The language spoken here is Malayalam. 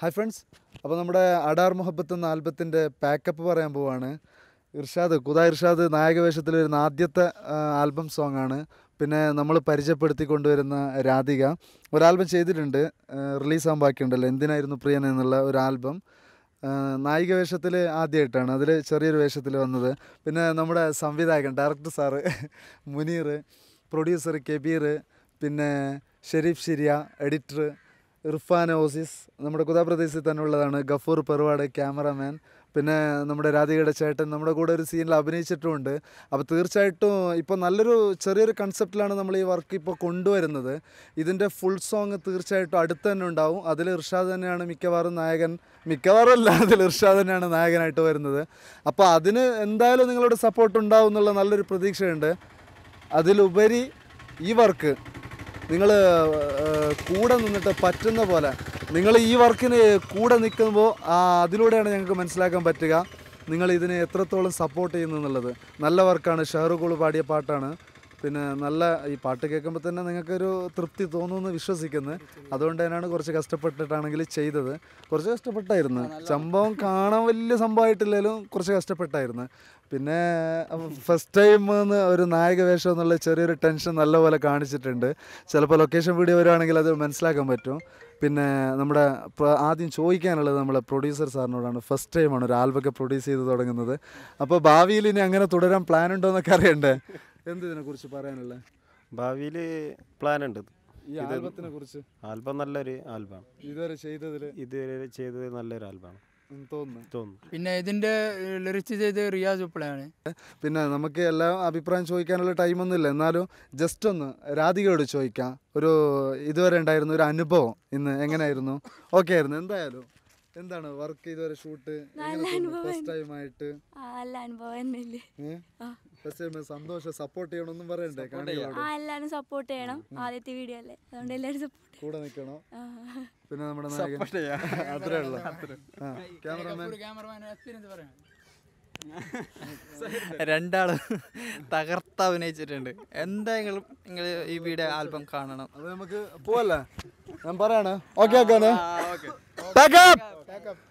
ഹായ് ഫ്രണ്ട്സ് അപ്പോൾ നമ്മുടെ അടാർ മുഹബത്ത് എന്ന ആൽബത്തിൻ്റെ പാക്കപ്പ് പറയാൻ പോവാണ് ഇർഷാദ് കുദാ ഇർഷാദ് നായകവേഷത്തിൽ വരുന്ന ആദ്യത്തെ ആൽബം ആണ് പിന്നെ നമ്മൾ പരിചയപ്പെടുത്തി കൊണ്ടുവരുന്ന രാധിക ഒരു ആൽബം ചെയ്തിട്ടുണ്ട് റിലീസാകാൻ ബാക്കിയുണ്ടല്ലോ എന്തിനായിരുന്നു പ്രിയൻ എന്നുള്ള ഒരു ആൽബം നായിക വേഷത്തിൽ ആദ്യമായിട്ടാണ് അതിൽ ചെറിയൊരു വേഷത്തിൽ വന്നത് പിന്നെ നമ്മുടെ സംവിധായകൻ director sir Munir producer Kabeer പിന്നെ ഷെരീഫ് ഷിരിയ എഡിറ്റർ ഇർഫാൻ ഓസിസ് നമ്മുടെ കുതാപ്രദേശിൽ തന്നെ ഉള്ളതാണ് ഗഫൂർ പെറുവാട് ക്യാമറമാൻ പിന്നെ നമ്മുടെ രാധികയുടെ ചേട്ടൻ നമ്മുടെ കൂടെ ഒരു സീനിൽ അഭിനയിച്ചിട്ടുമുണ്ട് അപ്പോൾ തീർച്ചയായിട്ടും ഇപ്പോൾ നല്ലൊരു ചെറിയൊരു കൺസെപ്റ്റിലാണ് നമ്മൾ ഈ വർക്ക് ഇപ്പോൾ കൊണ്ടുവരുന്നത് ഇതിൻ്റെ ഫുൾ സോങ് തീർച്ചയായിട്ടും അടുത്ത് തന്നെ ഉണ്ടാവും അതിൽ ഇർഷാദ് തന്നെയാണ് മിക്കവാറും നായകൻ മിക്കവാറും അല്ല അതിൽ ഇർഷാദ് തന്നെയാണ് നായകനായിട്ട് വരുന്നത് അപ്പോൾ അതിന് എന്തായാലും നിങ്ങളുടെ സപ്പോർട്ട് ഉണ്ടാവും എന്നുള്ള നല്ലൊരു പ്രതീക്ഷയുണ്ട് അതിലുപരി ഈ വർക്ക് നിങ്ങൾ കൂടെ നിന്നിട്ട് പറ്റുന്ന പോലെ നിങ്ങൾ ഈ വർക്കിന് കൂടെ നിൽക്കുമ്പോൾ അതിലൂടെയാണ് ഞങ്ങൾക്ക് മനസ്സിലാക്കാൻ പറ്റുക നിങ്ങൾ ഇതിനെ എത്രത്തോളം സപ്പോർട്ട് ചെയ്യുന്നു എന്നുള്ളത് നല്ല വർക്കാണ് ഷെഹറുഖോൾ പാടിയ പാട്ടാണ് പിന്നെ നല്ല ഈ പാട്ട് കേൾക്കുമ്പോൾ തന്നെ നിങ്ങൾക്കൊരു തൃപ്തി തോന്നുമെന്ന് വിശ്വസിക്കുന്നത് അതുകൊണ്ട് തന്നെയാണ് കുറച്ച് കഷ്ടപ്പെട്ടിട്ടാണെങ്കിൽ ചെയ്തത് കുറച്ച് കഷ്ടപ്പെട്ടായിരുന്നു സംഭവം കാണാൻ വലിയ സംഭവമായിട്ടില്ലെങ്കിലും കുറച്ച് കഷ്ടപ്പെട്ടായിരുന്നു പിന്നെ ഫസ്റ്റ് ടൈം ഒരു നായക വേഷം എന്നുള്ള ചെറിയൊരു ടെൻഷൻ നല്ലപോലെ കാണിച്ചിട്ടുണ്ട് ചിലപ്പോൾ ലൊക്കേഷൻ വീഡിയോ വരുവാണെങ്കിൽ അത് മനസ്സിലാക്കാൻ പറ്റും പിന്നെ നമ്മുടെ ആദ്യം ചോദിക്കാനുള്ളത് നമ്മളെ പ്രൊഡ്യൂസർ സാറിനോടാണ് ഫസ്റ്റ് ടൈമാണ് ഒരു ആൽബമൊക്കെ പ്രൊഡ്യൂസ് ചെയ്ത് തുടങ്ങുന്നത് അപ്പോൾ ഭാവിയിൽ ഇനി അങ്ങനെ തുടരാൻ പ്ലാൻ ഉണ്ടോ എന്നൊക്കെ അറിയണ്ടേ എന്ത് ഇതിനെക്കുറിച്ച് പറയാനുള്ളത് ഭാവിയിൽ പ്ലാൻ ഉണ്ട് ഈ ആൽബത്തിനെ കുറിച്ച് ആൽബം നല്ലൊരു ആൽബം ഇതുവരെ ചെയ്തതിൽ ഇതുവരെ ചെയ്തത് നല്ലൊരു ആൽബമാണ് പിന്നെ ഇതിന്റെ ലിറിക്സ് ചെയ്ത് റിയാസ് ഉപ്പളയാണ് പിന്നെ നമുക്ക് എല്ലാ അഭിപ്രായം ചോദിക്കാനുള്ള ടൈമൊന്നുമില്ല എന്നാലും ജസ്റ്റ് ഒന്ന് രാധികയോട് ചോദിക്കാം ഒരു ഇതുവരെ ഉണ്ടായിരുന്ന ഒരു അനുഭവം ഇന്ന് എങ്ങനെയായിരുന്നു ഓക്കെ ആയിരുന്നു എന്തായാലും എന്താണ് വർക്ക് ഇതുവരെ ഷൂട്ട് ഫസ്റ്റ് ടൈം ആയിട്ട് നല്ല അനുഭവം ഫസ്റ്റ് സന്തോഷം സപ്പോർട്ട് ചെയ്യണമെന്നും പറയണ്ടേ ആ എല്ലാരും സപ്പോർട്ട് ചെയ്യണം ആദ്യത്തെ വീഡിയോ അല്ലേ അതുകൊണ്ട് എല്ലാരും സപ്പോർട്ട് കൂടെ നിൽക്കണോ പിന്നെ നമ്മുടെ അത്രേ ഉള്ളു ക്യാമറമാൻ രണ്ടാളും തകർത്ത് അഭിനയിച്ചിട്ടുണ്ട് എന്തായാലും നിങ്ങൾ ഈ വീഡിയോ ആൽബം കാണണം അത് നമുക്ക് പോവല്ലേ ഞാൻ പറയാണ് ഓക്കെ ഓക്കെ